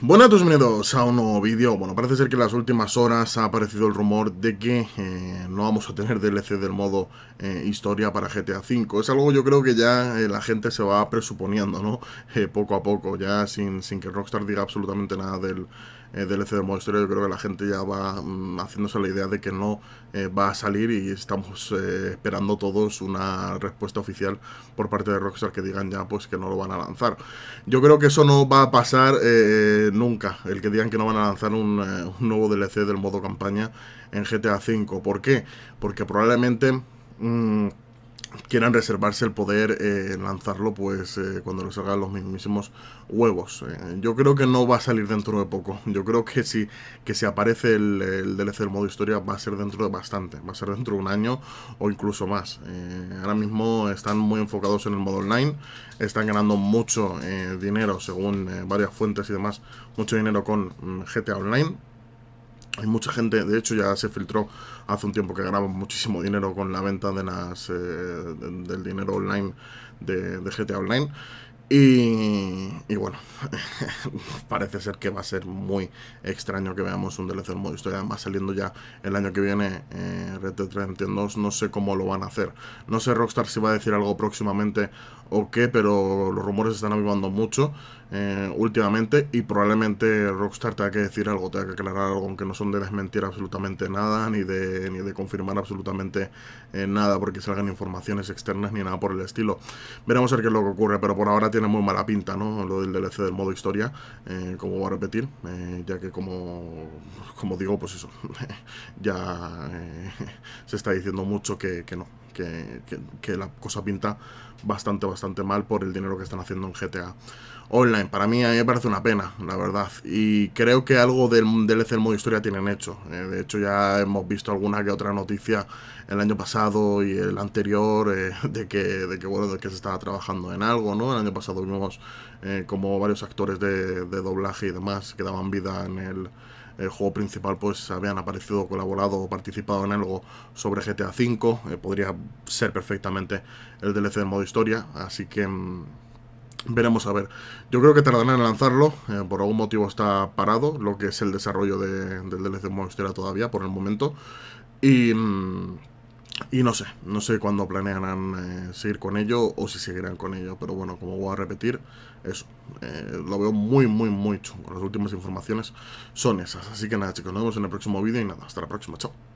Buenas, bienvenidos a un nuevo vídeo. Bueno, parece ser que en las últimas horas ha aparecido el rumor de que eh, no vamos a tener DLC del modo eh, historia para GTA V. Es algo yo creo que ya eh, la gente se va presuponiendo, ¿no? poco a poco, ya sin, sin que Rockstar diga absolutamente nada del, DLC eh, del modo yo creo que la gente ya va mm, haciéndose la idea de que no eh, va a salir y estamos eh, esperando todos una respuesta oficial por parte de Rockstar que digan ya pues que no lo van a lanzar. Yo creo que eso no va a pasar nunca, el que digan que no van a lanzar un, nuevo DLC del modo campaña en GTA V. ¿Por qué? Porque probablemente... Mm, quieran reservarse el poder eh, lanzarlo pues eh, cuando lo salgan los mismísimos huevos. Eh, yo creo que no va a salir dentro de poco. Yo creo que si, que si aparece el, el, DLC del modo historia va a ser dentro de bastante. Va a ser dentro de un año o incluso más. ahora mismo están muy enfocados en el modo online. Están ganando mucho dinero según varias fuentes y demás. Mucho dinero con mm, GTA Online hay mucha gente, de hecho ya se filtró hace un tiempo que grabamos muchísimo dinero con la venta de las, eh, del dinero online de, de GTA Online y, bueno, parece ser que va a ser muy extraño que veamos un DLC del modo historia. Además, saliendo ya el año que viene eh, Red Dead Redemption 2, no sé cómo lo van a hacer. No sé Rockstar si va a decir algo próximamente o qué, pero los rumores están avivando mucho eh, últimamente y probablemente Rockstar tenga que decir algo, tenga que aclarar algo, aunque no son de desmentir absolutamente nada, ni de, ni de confirmar absolutamente eh, nada porque salgan informaciones externas ni nada por el estilo. Veremos a ver qué es lo que ocurre, pero por ahora tiene muy mala pinta, Lo del DLC del modo historia, eh, como va a repetir, eh, ya que como, como digo, pues eso, ya eh, se está diciendo mucho que no que, la cosa pinta bastante, bastante mal por el dinero que están haciendo en GTA Online. Para mí, a mí me parece una pena, la verdad. Y creo que algo del modo historia tienen hecho. Eh, de hecho, ya hemos visto alguna que otra noticia el año pasado y el anterior eh, de, que, de, que, bueno, de que se estaba trabajando en algo, ¿no? El año pasado vimos eh, como varios actores de, de doblaje y demás que daban vida en el el juego principal pues habían aparecido, colaborado o participado en algo sobre GTA V, eh, podría ser perfectamente el DLC de modo historia, así que mm, veremos a ver. Yo creo que tardarán en lanzarlo, eh, por algún motivo está parado lo que es el desarrollo del DLC de modo historia todavía por el momento y... Mm, y no sé, no sé cuándo planearán eh, seguir con ello o si seguirán con ello, pero bueno, como voy a repetir, eso, eh, lo veo muy, muy, muy chungo. Las últimas informaciones son esas. Así que nada, chicos, nos vemos en el próximo vídeo y nada, hasta la próxima, chao.